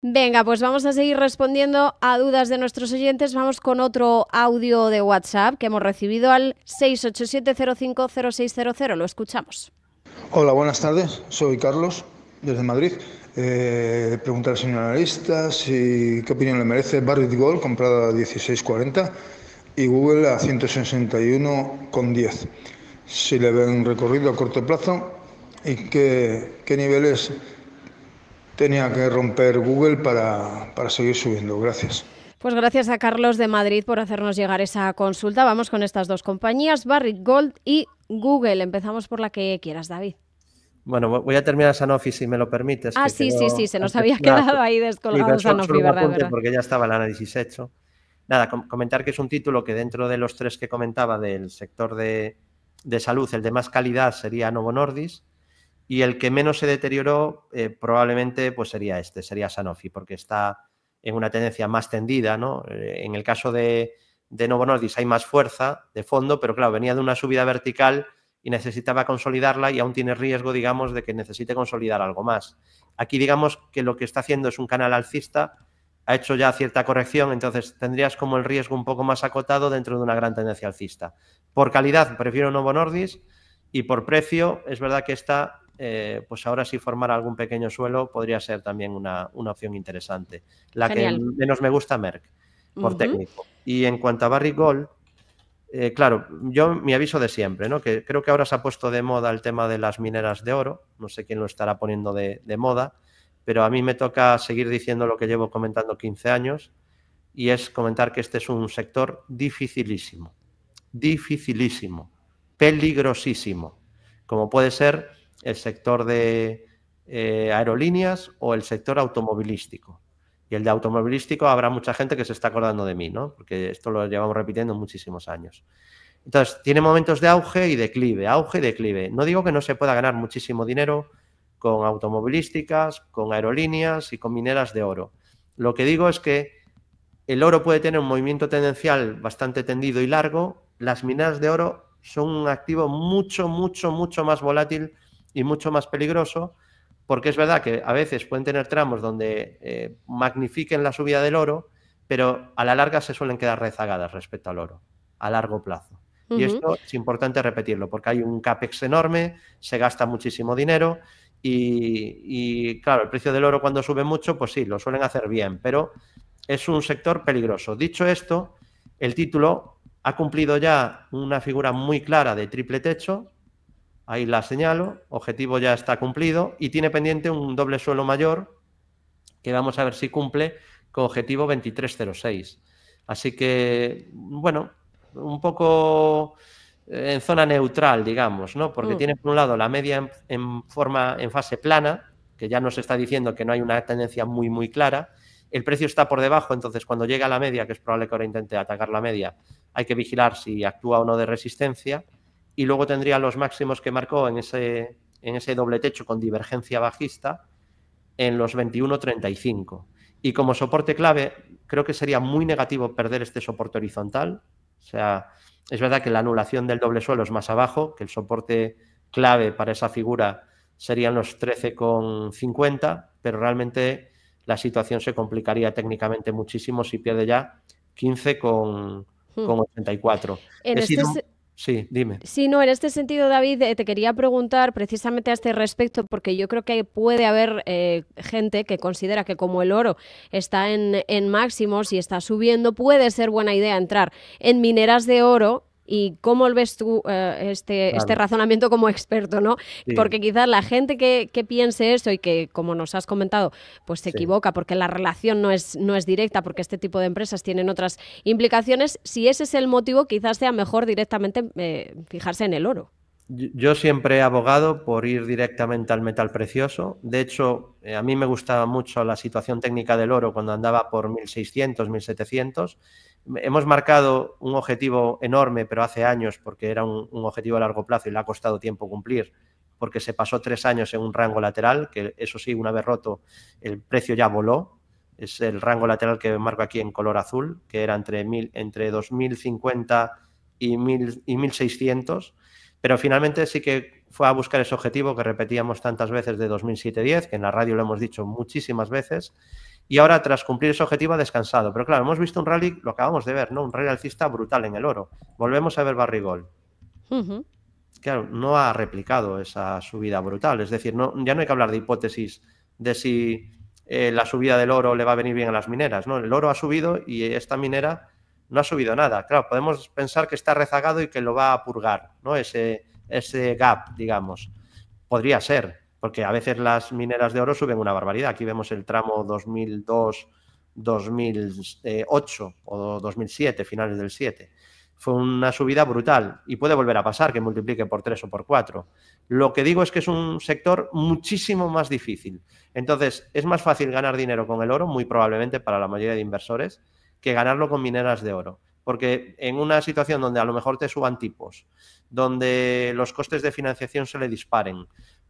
Venga, pues vamos a seguir respondiendo a dudas de nuestros oyentes. Vamos con otro audio de WhatsApp que hemos recibido al 687050600. Lo escuchamos. Hola, buenas tardes. Soy Carlos, desde Madrid. Eh, preguntar al señor analista si, qué opinión le merece Barrett Gold, comprada a 16.40, y Google a 161.10. Si le ven recorrido a corto plazo y qué niveles tenía que romper Google para, para seguir subiendo. Gracias. Pues gracias a Carlos de Madrid por hacernos llegar esa consulta. Vamos con estas dos compañías, Barrick Gold y Google. Empezamos por la que quieras, David. Bueno, voy a terminar Sanofi si me lo permites. Ah, sí, sí, sí, se nos había ah, quedado pues, ahí descolgado Sanofi, ¿verdad, Porque ya estaba el análisis hecho. Nada, comentar que es un título que dentro de los tres que comentaba del sector de, de salud, el de más calidad sería Novo Nordis, y el que menos se deterioró eh, probablemente pues sería este, sería Sanofi, porque está en una tendencia más tendida, ¿no? Eh, en el caso de, de Novo Nordis hay más fuerza de fondo, pero claro, venía de una subida vertical y necesitaba consolidarla y aún tiene riesgo, digamos, de que necesite consolidar algo más. Aquí digamos que lo que está haciendo es un canal alcista, ha hecho ya cierta corrección, entonces tendrías como el riesgo un poco más acotado dentro de una gran tendencia alcista. Por calidad prefiero Novo Nordis y por precio es verdad que está... Eh, pues ahora si formar algún pequeño suelo podría ser también una, opción interesante. La que menos me gusta Merck, por técnico. Y en cuanto a Barry Gold, eh, claro, yo mi aviso de siempre, ¿no? Que creo que ahora se ha puesto de moda el tema de las mineras de oro. No sé quién lo estará poniendo de, de moda, pero a mí me toca seguir diciendo lo que llevo comentando 15 años y es comentar que este es un sector dificilísimo, dificilísimo, peligrosísimo, como puede ser el sector de eh, aerolíneas o el sector automovilístico. Y el de automovilístico habrá mucha gente que se está acordando de mí, ¿no? Porque esto lo llevamos repitiendo muchísimos años. Entonces, tiene momentos de auge y declive, auge y declive. No digo que no se pueda ganar muchísimo dinero con automovilísticas, con aerolíneas y con mineras de oro. Lo que digo es que el oro puede tener un movimiento tendencial bastante tendido y largo. Las mineras de oro son un activo mucho, mucho, mucho más volátil y mucho más peligroso, porque es verdad que a veces pueden tener tramos donde eh, magnifiquen la subida del oro, pero a la larga se suelen quedar rezagadas respecto al oro, a largo plazo. Y esto es importante repetirlo, porque hay un CAPEX enorme, se gasta muchísimo dinero y, y, claro, el precio del oro cuando sube mucho, pues sí, lo suelen hacer bien, pero es un sector peligroso. Dicho esto, el título ha cumplido ya una figura muy clara de triple techo, Ahí la señalo, objetivo ya está cumplido y tiene pendiente un doble suelo mayor que vamos a ver si cumple con objetivo 2306. Así que, bueno, un poco eh, en zona neutral, digamos, ¿no? Porque mm. tiene por un lado la media en, forma en fase plana, que ya nos está diciendo que no hay una tendencia muy muy clara. El precio está por debajo, entonces cuando llega a la media, que es probable que ahora intente atacar la media, hay que vigilar si actúa o no de resistencia y luego tendría los máximos que marcó en ese, en ese doble techo con divergencia bajista en los 21.35. Y como soporte clave, creo que sería muy negativo perder este soporte horizontal. O sea, es verdad que la anulación del doble suelo es más abajo, que el soporte clave para esa figura serían los 13,50, pero realmente la situación se complicaría técnicamente muchísimo si pierde ya 15,84. Con, con En este Sí, dime. Sí, no, en este sentido, David, eh, te quería preguntar precisamente a este respecto, porque yo creo que puede haber eh, gente que considera que como el oro está en, en máximos y está subiendo, puede ser buena idea entrar en mineras de oro y cómo ves tú eh, este, este razonamiento como experto, ¿no? Porque quizás la gente que, piense eso y que, como nos has comentado, pues se equivoca porque la relación no es, no es directa, porque este tipo de empresas tienen otras implicaciones, si ese es el motivo, quizás sea mejor directamente eh, fijarse en el oro. Yo siempre he abogado por ir directamente al metal precioso. De hecho, eh, a mí me gustaba mucho la situación técnica del oro cuando andaba por 1600, 1700 hemos marcado un objetivo enorme, pero hace años, porque era un, objetivo a largo plazo y le ha costado tiempo cumplir, porque se pasó tres años en un rango lateral, que eso sí, una vez roto, el precio ya voló. Es el rango lateral que marco aquí en color azul, que era entre, mil, entre 2050 y, mil, y 1600. Pero finalmente sí que fue a buscar ese objetivo que repetíamos tantas veces de 2007-10, que en la radio lo hemos dicho muchísimas veces y ahora tras cumplir ese objetivo ha descansado. Pero claro, hemos visto un rally, lo acabamos de ver, ¿no? Un rally alcista brutal en el oro. Volvemos a ver Barrigol. Claro, no ha replicado esa subida brutal. Es decir, no, ya no hay que hablar de hipótesis de si eh, la subida del oro le va a venir bien a las mineras, ¿no? El oro ha subido y esta minera no ha subido nada. Claro, podemos pensar que está rezagado y que lo va a purgar, ¿no? Ese, ese gap, digamos. Podría ser, porque a veces las mineras de oro suben una barbaridad. Aquí vemos el tramo 2002, 2008 o 2007, finales del 7. Fue una subida brutal y puede volver a pasar que multiplique por 3 o por 4. Lo que digo es que es un sector muchísimo más difícil. Entonces, es más fácil ganar dinero con el oro, muy probablemente para la mayoría de inversores, que ganarlo con mineras de oro. Porque en una situación donde a lo mejor te suban tipos, donde los costes de financiación se le disparen,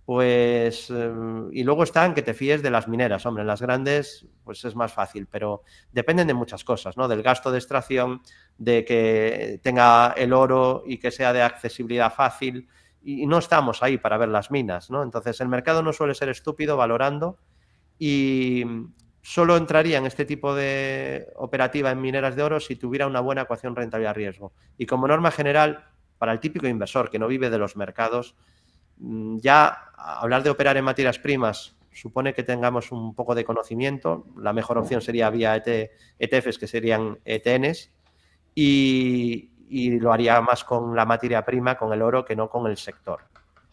pues eh, y luego están que te fíes de las mineras, hombre, las grandes pues es más fácil, pero dependen de muchas cosas, ¿no? Del gasto de extracción, de que tenga el oro y que sea de accesibilidad fácil y no estamos ahí para ver las minas, ¿no? Entonces el mercado no suele ser estúpido valorando y solo entraría en este tipo de operativa en mineras de oro si tuviera una buena ecuación rentabilidad-riesgo. Y como norma general, para el típico inversor que no vive de los mercados, mm, ya hablar de operar en materias primas supone que tengamos un poco de conocimiento. La mejor opción sería vía ETFs, e que serían ETNs, y, lo haría más con la materia prima, con el oro, que no con el sector.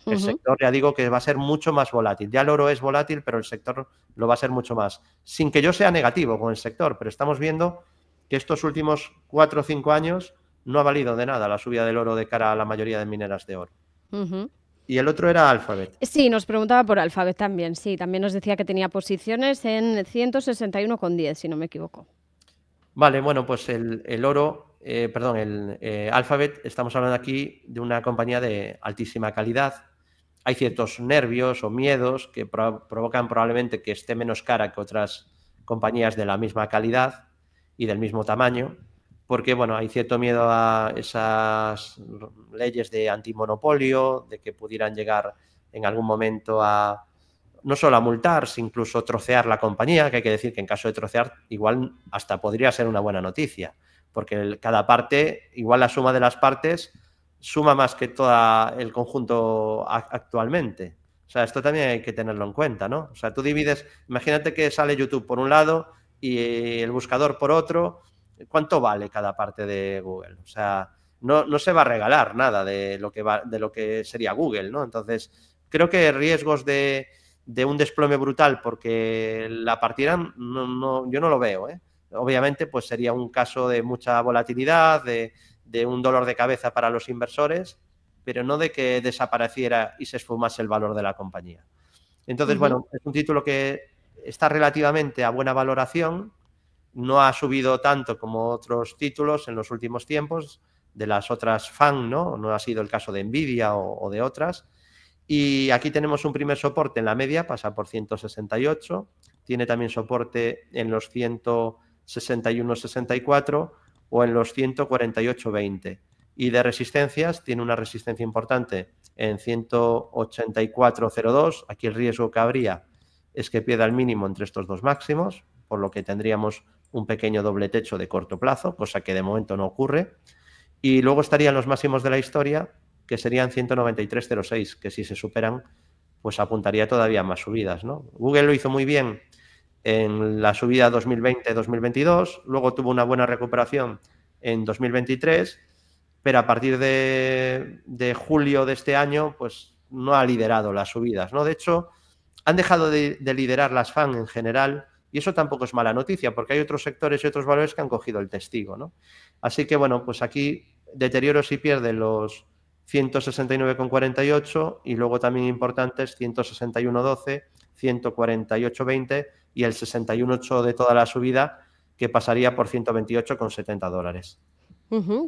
El sector, ya digo, que va a ser mucho más volátil. Ya el oro es volátil, pero el sector lo va a ser mucho más. Sin que yo sea negativo con el sector, pero estamos viendo que estos últimos cuatro o cinco años no ha valido de nada la subida del oro de cara a la mayoría de mineras de oro. Y el otro era Alphabet. Sí, nos preguntaba por Alphabet también, sí. También nos decía que tenía posiciones en 161,10, si no me equivoco. Vale, bueno, pues el, oro, eh, perdón, el eh, Alphabet, estamos hablando aquí de una compañía de altísima calidad. Hay ciertos nervios o miedos que provocan probablemente que esté menos cara que otras compañías de la misma calidad y del mismo tamaño porque bueno, hay cierto miedo a esas leyes de antimonopolio, de que pudieran llegar en algún momento a no solo a multar, sino incluso trocear la compañía, que hay que decir que en caso de trocear igual hasta podría ser una buena noticia, porque cada parte, igual la suma de las partes suma más que todo el conjunto actualmente. O sea, esto también hay que tenerlo en cuenta, ¿no? O sea, tú divides, imagínate que sale YouTube por un lado y el buscador por otro, cuánto vale cada parte de Google. O sea, no, se va a regalar nada de lo que de lo que sería Google, ¿no? Entonces, creo que riesgos de, un desplome brutal porque la partieran, no, yo no lo veo, ¿eh? Obviamente, pues sería un caso de mucha volatilidad, de, un dolor de cabeza para los inversores, pero no de que desapareciera y se esfumase el valor de la compañía. Entonces, bueno, es un título que está relativamente a buena valoración, no ha subido tanto como otros títulos en los últimos tiempos de las otras fan, ¿no? No ha sido el caso de Nvidia o, o de otras. Y aquí tenemos un primer soporte en la media, pasa por 168, tiene también soporte en los 161-64 o en los 148-20. Y de resistencias, tiene una resistencia importante en 184-02. Aquí el riesgo que habría es que pierda el mínimo entre estos dos máximos, por lo que tendríamos un pequeño doble techo de corto plazo, cosa que de momento no ocurre. Y luego estarían los máximos de la historia, que serían 193.06, que si se superan, pues apuntaría todavía más subidas. ¿no? Google lo hizo muy bien en la subida 2020-2022, luego tuvo una buena recuperación en 2023, pero a partir de, de, julio de este año, pues no ha liderado las subidas. ¿no? De hecho, han dejado de, liderar las FAN en general y eso tampoco es mala noticia, porque hay otros sectores y otros valores que han cogido el testigo. Así que, bueno, pues aquí deterioro si pierde los 169,48 y luego también importantes 161,12, 148,20 y el 61,8 de toda la subida, que pasaría por 128,70 dólares.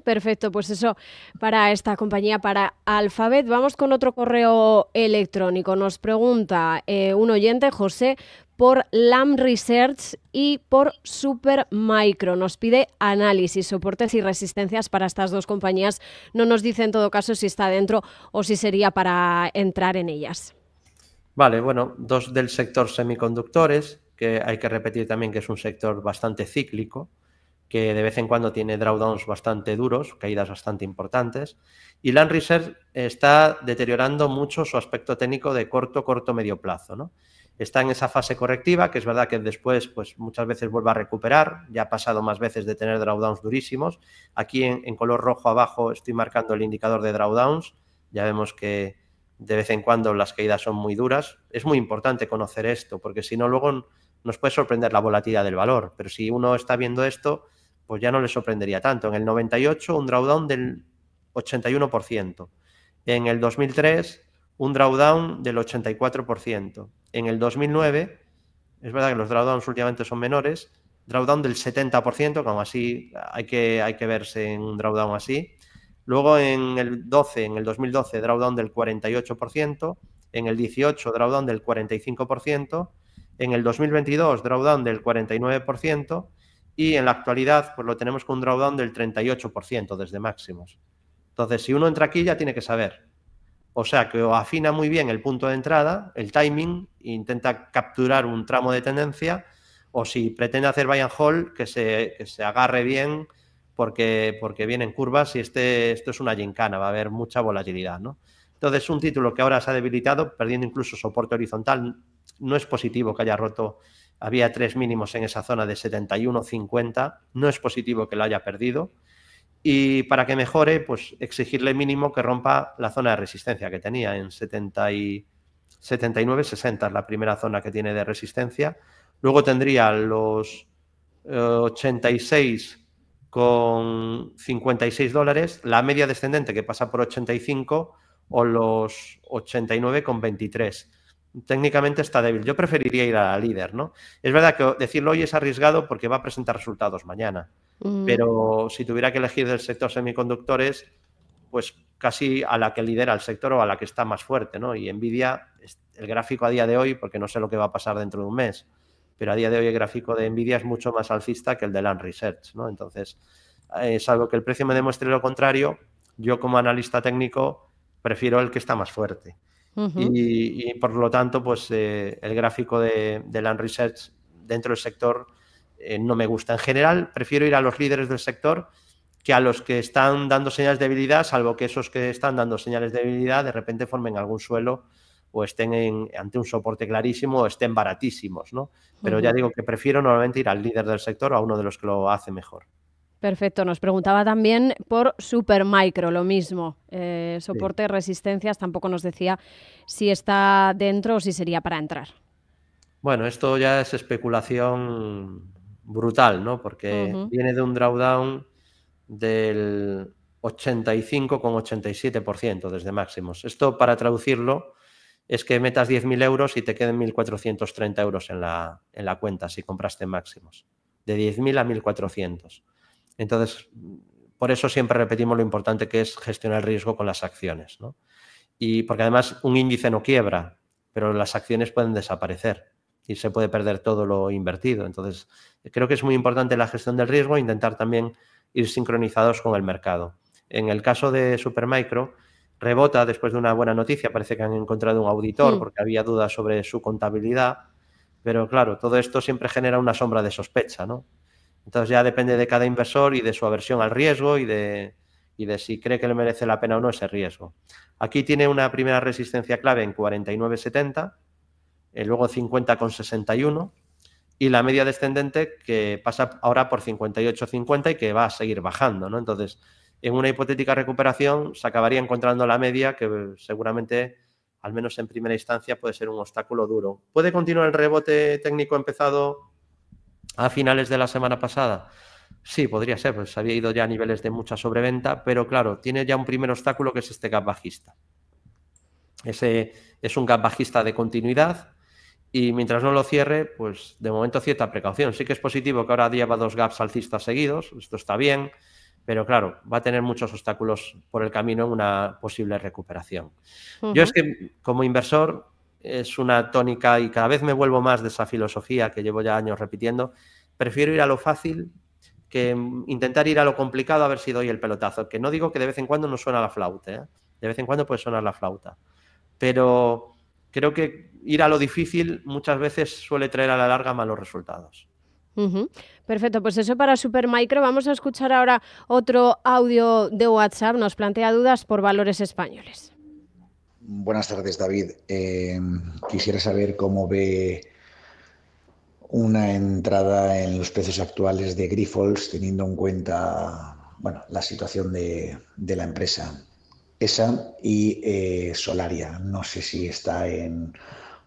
perfecto, pues eso para esta compañía, para Alphabet. Vamos con otro correo electrónico. Nos pregunta eh, un oyente, José, por LAM Research y por Supermicro. Nos pide análisis, soportes y resistencias para estas dos compañías. No nos dice en todo caso si está dentro o si sería para entrar en ellas. Vale, bueno, dos del sector semiconductores, que hay que repetir también que es un sector bastante cíclico, que de vez en cuando tiene drawdowns bastante duros, caídas bastante importantes, y LAM Research está deteriorando mucho su aspecto técnico de corto, corto, medio plazo, ¿no? está en esa fase correctiva, que es verdad que después pues, muchas veces vuelve a recuperar, ya ha pasado más veces de tener drawdowns durísimos. Aquí en, en, color rojo abajo estoy marcando el indicador de drawdowns, ya vemos que de vez en cuando las caídas son muy duras. Es muy importante conocer esto, porque si no luego nos puede sorprender la volatilidad del valor, pero si uno está viendo esto, pues ya no le sorprendería tanto. En el 98 un drawdown del 81%, en el 2003 un drawdown del 84%. En el 2009, es verdad que los drawdowns últimamente son menores, drawdown del 70%, como así hay que, hay que verse en un drawdown así. Luego en el 12, en el 2012, drawdown del 48%, en el 18, drawdown del 45%, en el 2022, drawdown del 49% y en la actualidad pues lo tenemos con un drawdown del 38% desde máximos. Entonces, si uno entra aquí ya tiene que saber o sea que afina muy bien el punto de entrada, el timing, intenta capturar un tramo de tendencia, o si pretende hacer buy and hold, que se, que se agarre bien porque, porque vienen curvas y este, esto es una gincana, va a haber mucha volatilidad. ¿no? Entonces, un título que ahora se ha debilitado, perdiendo incluso soporte horizontal, no es positivo que haya roto. Había tres mínimos en esa zona de 71.50, no es positivo que lo haya perdido. Y para que mejore, pues exigirle mínimo que rompa la zona de resistencia que tenía en 79-60, es la primera zona que tiene de resistencia. Luego tendría los 86 eh, con 56 dólares, la media descendente que pasa por 85 o los 89 con 23. Técnicamente está débil. Yo preferiría ir a la líder, ¿no? Es verdad que decirlo hoy es arriesgado porque va a presentar resultados mañana. Pero si tuviera que elegir del sector semiconductores, pues casi a la que lidera el sector o a la que está más fuerte, ¿no? Y Nvidia, el gráfico a día de hoy, porque no sé lo que va a pasar dentro de un mes, pero a día de hoy el gráfico de Nvidia es mucho más alcista que el de Land Research, ¿no? Entonces, eh, salvo que el precio me demuestre lo contrario, yo como analista técnico prefiero el que está más fuerte. y, por lo tanto, pues eh, el gráfico de, de Land Research dentro del sector eh, no me gusta. En general, prefiero ir a los líderes del sector que a los que están dando señales de debilidad, salvo que esos que están dando señales de debilidad de repente formen algún suelo o estén ante un soporte clarísimo o estén baratísimos, ¿no? Pero ya digo que prefiero normalmente ir al líder del sector o a uno de los que lo hace mejor. Perfecto, nos preguntaba también por Supermicro, lo mismo, eh, soporte, resistencias, tampoco nos decía si está dentro o si sería para entrar. Bueno, esto ya es especulación brutal, ¿no? Porque viene de un drawdown del 85,87% desde máximos. Esto, para traducirlo, es que metas 10.000 euros y te queden 1.430 euros en la, en la cuenta si compraste máximos. De 10.000 a 1.400. Entonces, por eso siempre repetimos lo importante que es gestionar el riesgo con las acciones, ¿no? Y porque además un índice no quiebra, pero las acciones pueden desaparecer y se puede perder todo lo invertido. Entonces, creo que es muy importante la gestión del riesgo, e intentar también ir sincronizados con el mercado. En el caso de Supermicro, rebota después de una buena noticia, parece que han encontrado un auditor mm. porque había dudas sobre su contabilidad, pero claro, todo esto siempre genera una sombra de sospecha, ¿no? Entonces ya depende de cada inversor y de su aversión al riesgo y de, y de si cree que le merece la pena o no ese riesgo. Aquí tiene una primera resistencia clave en 49.70 eh, luego 50,61 y la media descendente que pasa ahora por 58,50 y que va a seguir bajando, Entonces, en una hipotética recuperación se acabaría encontrando la media que eh, seguramente, al menos en primera instancia, puede ser un obstáculo duro. ¿Puede continuar el rebote técnico empezado a finales de la semana pasada? Sí, podría ser, pues había ido ya a niveles de mucha sobreventa, pero claro, tiene ya un primer obstáculo que es este gap bajista. Ese es un gap bajista de continuidad y mientras no lo cierre, pues de momento cierta precaución. Sí que es positivo que ahora lleva dos gaps alcistas seguidos, esto está bien, pero claro, va a tener muchos obstáculos por el camino en una posible recuperación. Yo es que como inversor es una tónica y cada vez me vuelvo más de esa filosofía que llevo ya años repitiendo, prefiero ir a lo fácil que intentar ir a lo complicado a ver si doy el pelotazo, que no digo que de vez en cuando no suena la flauta, ¿eh? de vez en cuando puede sonar la flauta, pero creo que ir a lo difícil muchas veces suele traer a la larga malos resultados. Perfecto, pues eso para Supermicro. Vamos a escuchar ahora otro audio de WhatsApp. Nos plantea dudas por valores españoles. Buenas tardes, David. Eh, quisiera saber cómo ve una entrada en los precios actuales de Grifols, teniendo en cuenta bueno, la situación de la empresa esa y eh, Solaria. No sé si está en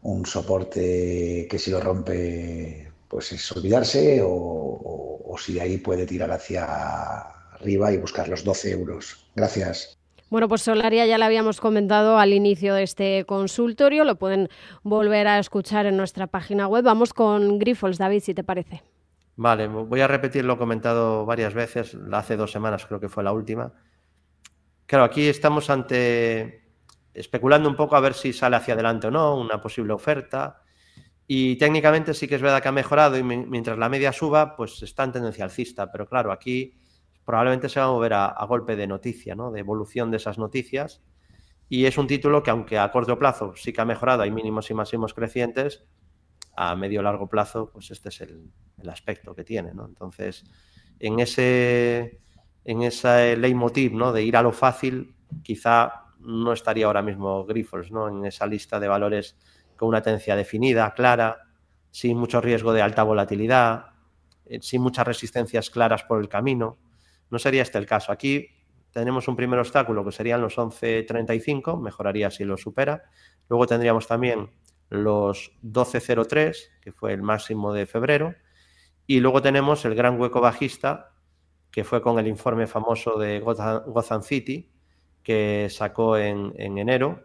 un soporte que si lo rompe, pues es olvidarse o, si de ahí puede tirar hacia arriba y buscar los 12 euros. Gracias. Bueno, pues Solaria ya la habíamos comentado al inicio de este consultorio, lo pueden volver a escuchar en nuestra página web. Vamos con Grifols, David, si te parece. Vale, voy a repetir lo comentado varias veces, hace dos semanas creo que fue la última. Claro, aquí estamos ante especulando un poco a ver si sale hacia adelante o no, una posible oferta. Y técnicamente sí que es verdad que ha mejorado y mientras la media suba, pues está en tendencia alcista. Pero claro, aquí probablemente se va a mover a, golpe de noticia, ¿no? de evolución de esas noticias. Y es un título que aunque a corto plazo sí que ha mejorado, hay mínimos y máximos crecientes, a medio largo plazo, pues este es el, el aspecto que tiene. ¿no? Entonces, en ese en ese eh, leitmotiv ¿no? de ir a lo fácil, quizá no estaría ahora mismo Grifols ¿no? en esa lista de valores con una tendencia definida, clara, sin mucho riesgo de alta volatilidad, eh, sin muchas resistencias claras por el camino. No sería este el caso. Aquí tenemos un primer obstáculo que serían los 11.35, mejoraría si lo supera. Luego tendríamos también los 12.03, que fue el máximo de febrero. Y luego tenemos el gran hueco bajista que fue con el informe famoso de Gotham, City, que sacó en, enero,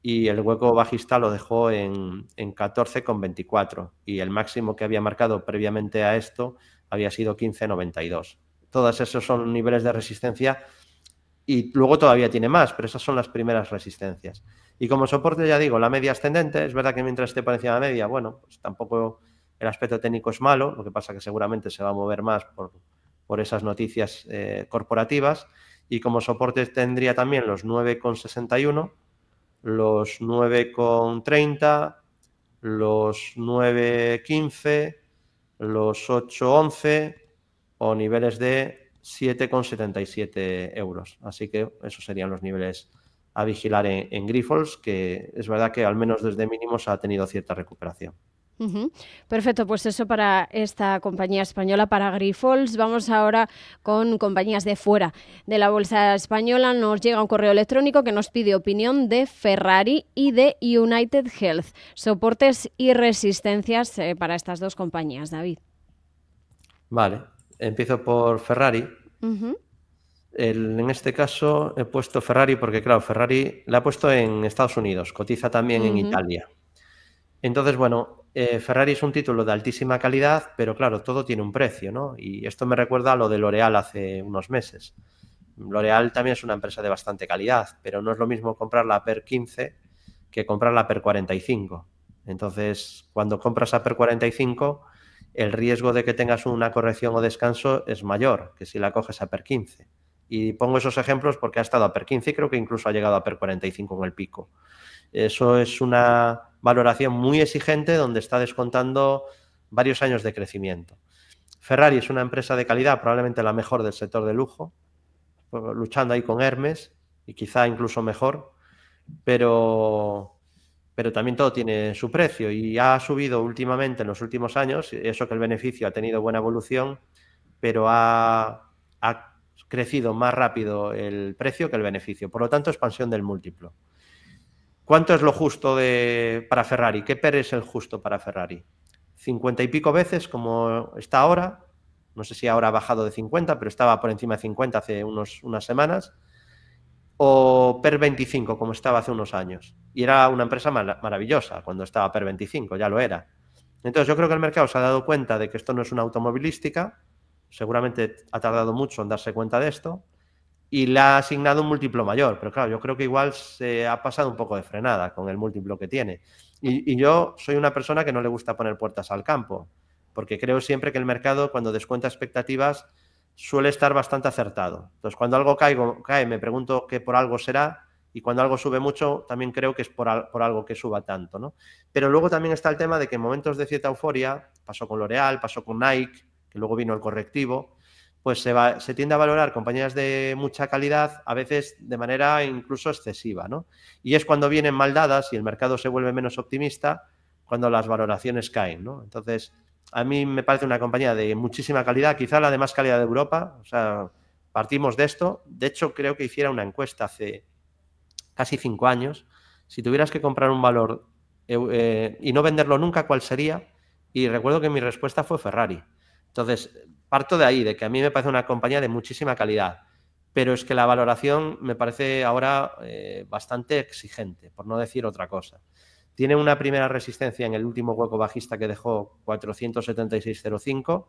y el hueco bajista lo dejó en, en 14,24, y el máximo que había marcado previamente a esto había sido 15,92. Todos esos son niveles de resistencia y luego todavía tiene más, pero esas son las primeras resistencias. Y como soporte, ya digo, la media ascendente, es verdad que mientras esté por encima de la media, bueno, pues tampoco el aspecto técnico es malo, lo que pasa que seguramente se va a mover más por, por esas noticias eh, corporativas. Y como soporte tendría también los 9,61, los 9,30, los 9,15, los 8,11 o niveles de 7,77 euros. Así que esos serían los niveles a vigilar en, en Grifols, que es verdad que al menos desde mínimos ha tenido cierta recuperación. Perfecto, pues eso para esta compañía española, para Grifols. Vamos ahora con compañías de fuera de la bolsa española. Nos llega un correo electrónico que nos pide opinión de Ferrari y de United Health. Soportes y resistencias eh, para estas dos compañías, David. Vale, empiezo por Ferrari. en este caso he puesto Ferrari porque, claro, Ferrari la ha puesto en Estados Unidos, cotiza también en Italia. Entonces, bueno, eh, Ferrari es un título de altísima calidad, pero claro, todo tiene un precio, ¿no? Y esto me recuerda a lo de L'Oreal hace unos meses. L'Oreal también es una empresa de bastante calidad, pero no es lo mismo comprarla per 15 que comprarla per 45. Entonces, cuando compras a per 45, el riesgo de que tengas una corrección o descanso es mayor que si la coges a per 15. Y pongo esos ejemplos porque ha estado a per 15 y creo que incluso ha llegado a per 45 en el pico. Eso es una valoración muy exigente donde está descontando varios años de crecimiento. Ferrari es una empresa de calidad, probablemente la mejor del sector de lujo, luchando ahí con Hermes y quizá incluso mejor, pero, pero también todo tiene su precio y ha subido últimamente en los últimos años, eso que el beneficio ha tenido buena evolución, pero ha, ha crecido más rápido el precio que el beneficio, por lo tanto expansión del múltiplo. ¿Cuánto es lo justo para Ferrari? ¿Qué per es el justo para Ferrari? Cincuenta y pico veces como está ahora. No sé si ahora ha bajado de 50, pero estaba por encima de 50 hace unos, unas semanas. O per 25 como estaba hace unos años. Y era una empresa maravillosa cuando estaba per 25, ya lo era. Entonces yo creo que el mercado se ha dado cuenta de que esto no es una automovilística. Seguramente ha tardado mucho en darse cuenta de esto y le ha asignado un múltiplo mayor. Pero claro, yo creo que igual se ha pasado un poco de frenada con el múltiplo que tiene. Y, yo soy una persona que no le gusta poner puertas al campo, porque creo siempre que el mercado, cuando descuenta expectativas, suele estar bastante acertado. Entonces, cuando algo cae, cae me pregunto qué por algo será, y cuando algo sube mucho, también creo que es por, algo que suba tanto, ¿no? Pero luego también está el tema de que en momentos de cierta euforia, pasó con L'Oreal, pasó con Nike, que luego vino el correctivo, pues se, va, tiende a valorar compañías de mucha calidad, a veces de manera incluso excesiva, ¿no? Y es cuando vienen mal dadas y el mercado se vuelve menos optimista, cuando las valoraciones caen, ¿no? Entonces, a mí me parece una compañía de muchísima calidad, quizá la de más calidad de Europa, o sea, partimos de esto. De hecho, creo que hiciera una encuesta hace casi cinco años. Si tuvieras que comprar un valor eh, eh, y no venderlo nunca, ¿cuál sería? Y recuerdo que mi respuesta fue Ferrari. Entonces, parto de ahí, de que a mí me parece una compañía de muchísima calidad, pero es que la valoración me parece ahora eh, bastante exigente, por no decir otra cosa. Tiene una primera resistencia en el último hueco bajista que dejó 476.05,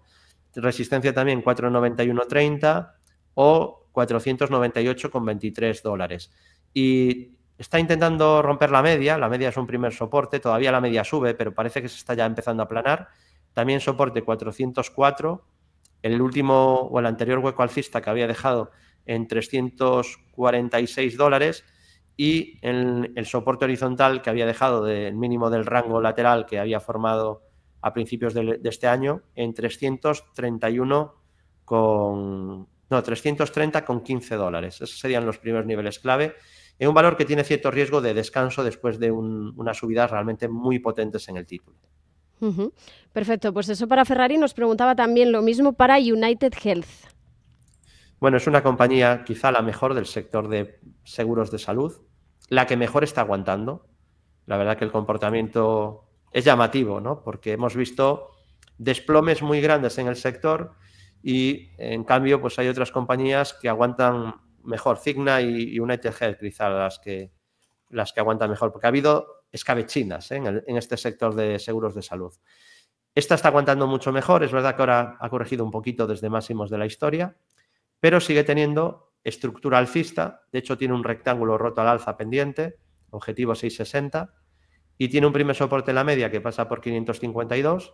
resistencia también 491.30 o 498,23 dólares. Y está intentando romper la media, la media es un primer soporte, todavía la media sube, pero parece que se está ya empezando a aplanar. También soporte 404 el último o el anterior hueco alcista que había dejado en 346 dólares y el, el soporte horizontal que había dejado del mínimo del rango lateral que había formado a principios de, este año en 331 con no, 330 con 15 dólares. Esos serían los primeros niveles clave. en un valor que tiene cierto riesgo de descanso después de unas subidas realmente muy potentes en el título. Perfecto, pues eso para Ferrari nos preguntaba también lo mismo para United Health. Bueno, es una compañía quizá la mejor del sector de seguros de salud, la que mejor está aguantando. La verdad que el comportamiento es llamativo, ¿no? Porque hemos visto desplomes muy grandes en el sector y en cambio pues hay otras compañías que aguantan mejor, Cigna y United Health quizá las que, las que aguantan mejor, porque ha habido escabechinas ¿eh? en, en, este sector de seguros de salud. Esta está aguantando mucho mejor, es verdad que ahora ha corregido un poquito desde máximos de la historia, pero sigue teniendo estructura alcista, de hecho tiene un rectángulo roto al alza pendiente, objetivo 660, y tiene un primer soporte en la media que pasa por 552,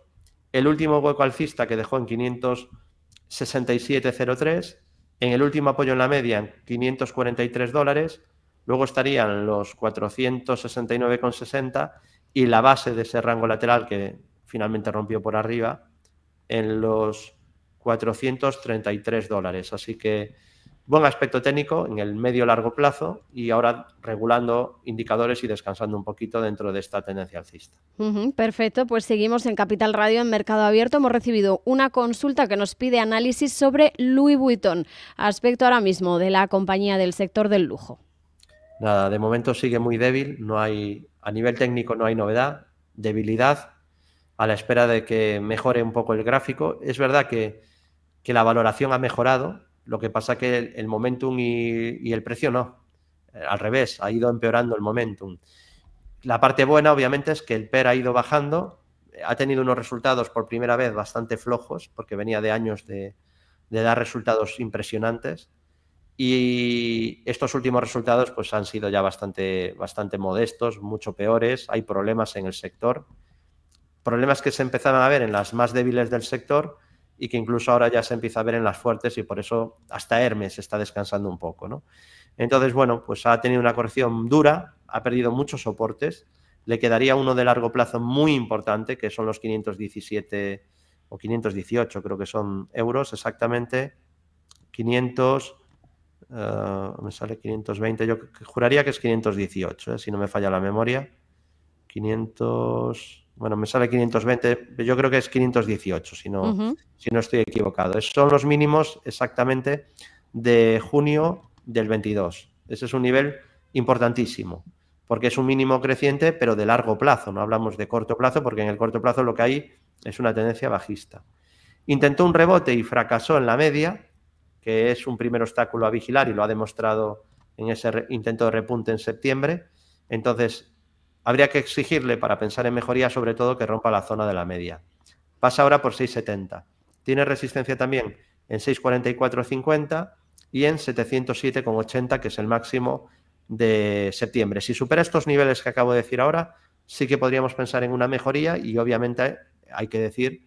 el último hueco alcista que dejó en 567.03, en el último apoyo en la media en 543 dólares, Luego estarían los 469,60 y la base de ese rango lateral que finalmente rompió por arriba en los 433 dólares. Así que buen aspecto técnico en el medio largo plazo y ahora regulando indicadores y descansando un poquito dentro de esta tendencia alcista. perfecto, pues seguimos en Capital Radio en Mercado Abierto. Hemos recibido una consulta que nos pide análisis sobre Louis Vuitton, aspecto ahora mismo de la compañía del sector del lujo. Nada, de momento sigue muy débil, no hay, a nivel técnico no hay novedad, debilidad, a la espera de que mejore un poco el gráfico. Es verdad que, la valoración ha mejorado, lo que pasa que el, momentum y, el precio no, eh, al revés, ha ido empeorando el momentum. La parte buena, obviamente, es que el PER ha ido bajando, ha tenido unos resultados por primera vez bastante flojos, porque venía de años de dar resultados impresionantes y estos últimos resultados pues, han sido ya bastante, bastante modestos, mucho peores. Hay problemas en el sector, problemas que se empezaban a ver en las más débiles del sector y que incluso ahora ya se empieza a ver en las fuertes y por eso hasta Hermes está descansando un poco. ¿no? Entonces, bueno, pues ha tenido una corrección dura, ha perdido muchos soportes, le quedaría uno de largo plazo muy importante, que son los 517 o 518, creo que son euros exactamente, 500. Eh, me sale 520. Yo juraría que es 518, eh, si no me falla la memoria. 500. Bueno, me sale 520. Yo creo que es 518, si no, si no estoy equivocado. Esos son los mínimos exactamente de junio del 22. Ese es un nivel importantísimo, porque es un mínimo creciente, pero de largo plazo. No hablamos de corto plazo, porque en el corto plazo lo que hay es una tendencia bajista. Intentó un rebote y fracasó en la media que es un primer obstáculo a vigilar y lo ha demostrado en ese intento de repunte en septiembre. Entonces, habría que exigirle para pensar en mejoría, sobre todo que rompa la zona de la media. Pasa ahora por 670. Tiene resistencia también en 644.50 y en 707,80, que es el máximo de septiembre. Si supera estos niveles que acabo de decir ahora, sí que podríamos pensar en una mejoría y obviamente hay que decir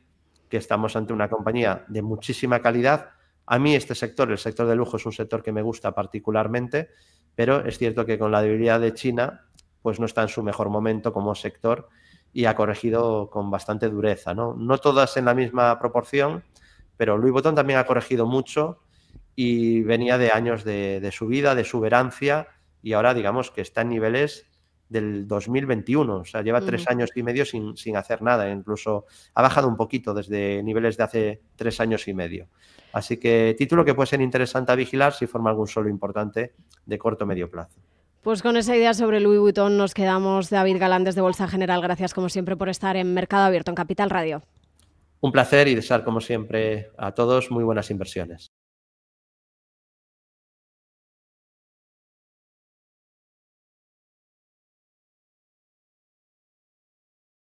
que estamos ante una compañía de muchísima calidad a mí este sector, el sector de lujo, es un sector que me gusta particularmente, pero es cierto que con la debilidad de China, pues no está en su mejor momento como sector y ha corregido con bastante dureza. No, no todas en la misma proporción, pero Louis Vuitton también ha corregido mucho y venía de años de, subida, de suberancia y ahora digamos que está en niveles del 2021, o sea, lleva tres años y medio sin, sin, hacer nada, incluso ha bajado un poquito desde niveles de hace tres años y medio. Así que título que puede ser interesante a vigilar si forma algún solo importante de corto o medio plazo. Pues con esa idea sobre Louis Vuitton nos quedamos. David Galán desde Bolsa General, gracias como siempre por estar en Mercado Abierto en Capital Radio. Un placer y desear como siempre a todos muy buenas inversiones.